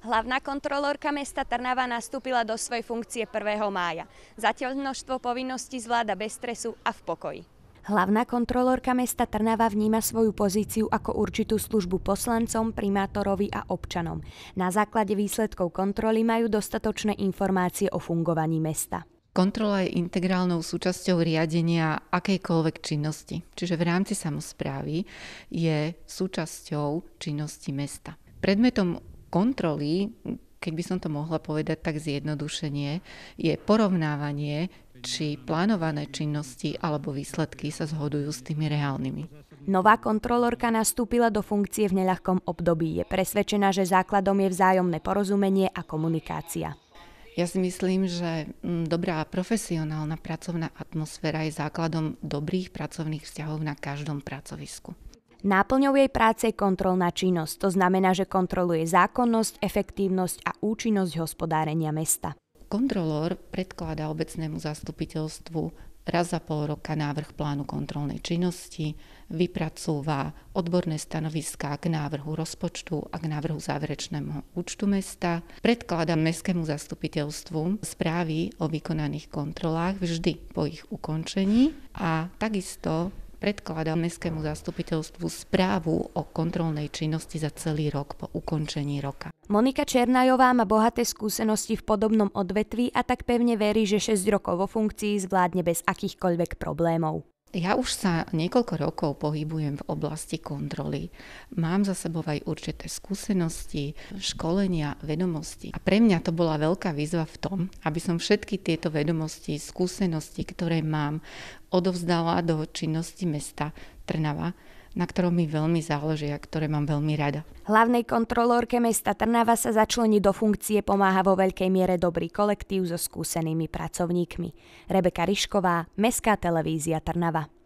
Hlavná kontrolórka mesta Trnava nastúpila do svojej funkcie 1. mája. Zatiaľ množstvo povinností zvláda bez stresu a v pokoji. Hlavná kontrolórka mesta Trnava vníma svoju pozíciu ako určitú službu poslancom, primátorovi a občanom. Na základe výsledkov kontroly majú dostatočné informácie o fungovaní mesta. Kontrola je integrálnou súčasťou riadenia akejkoľvek činnosti, čiže v rámci samozprávy je súčasťou činnosti mesta. Predmetom kontroly, keď by som to mohla povedať tak zjednodušenie, je porovnávanie, či plánované činnosti alebo výsledky sa zhodujú s tými reálnymi. Nová kontrolorka nastúpila do funkcie v neľahkom období. Je presvedčená, že základom je vzájomné porozumenie a komunikácia. Ja si myslím, že mm, dobrá profesionálna pracovná atmosféra je základom dobrých pracovných vzťahov na každom pracovisku. Náplňou jej práce je kontrolná činnosť, to znamená, že kontroluje zákonnosť, efektívnosť a účinnosť hospodárenia mesta. Kontrolór predkladá obecnému zastupiteľstvu raz za pol roka návrh plánu kontrolnej činnosti, vypracúva odborné stanoviská k návrhu rozpočtu a k návrhu záverečného účtu mesta, predkladá mestskému zastupiteľstvu správy o vykonaných kontrolách vždy po ich ukončení a takisto predkladá mestskému zastupiteľstvu správu o kontrolnej činnosti za celý rok po ukončení roka. Monika Černajová má bohaté skúsenosti v podobnom odvetví a tak pevne verí, že 6 rokov vo funkcii zvládne bez akýchkoľvek problémov. Ja už sa niekoľko rokov pohybujem v oblasti kontroly. Mám za sebou aj určité skúsenosti, školenia, vedomosti. A pre mňa to bola veľká výzva v tom, aby som všetky tieto vedomosti, skúsenosti, ktoré mám, odovzdala do činnosti mesta Trnava, na ktorom mi veľmi záleží a ktoré mám veľmi rada. Hlavnej kontrolórke mesta Trnava sa začlení do funkcie pomáha vo veľkej miere dobrý kolektív so skúsenými pracovníkmi. Rebeka Rišková, Mestská televízia Trnava.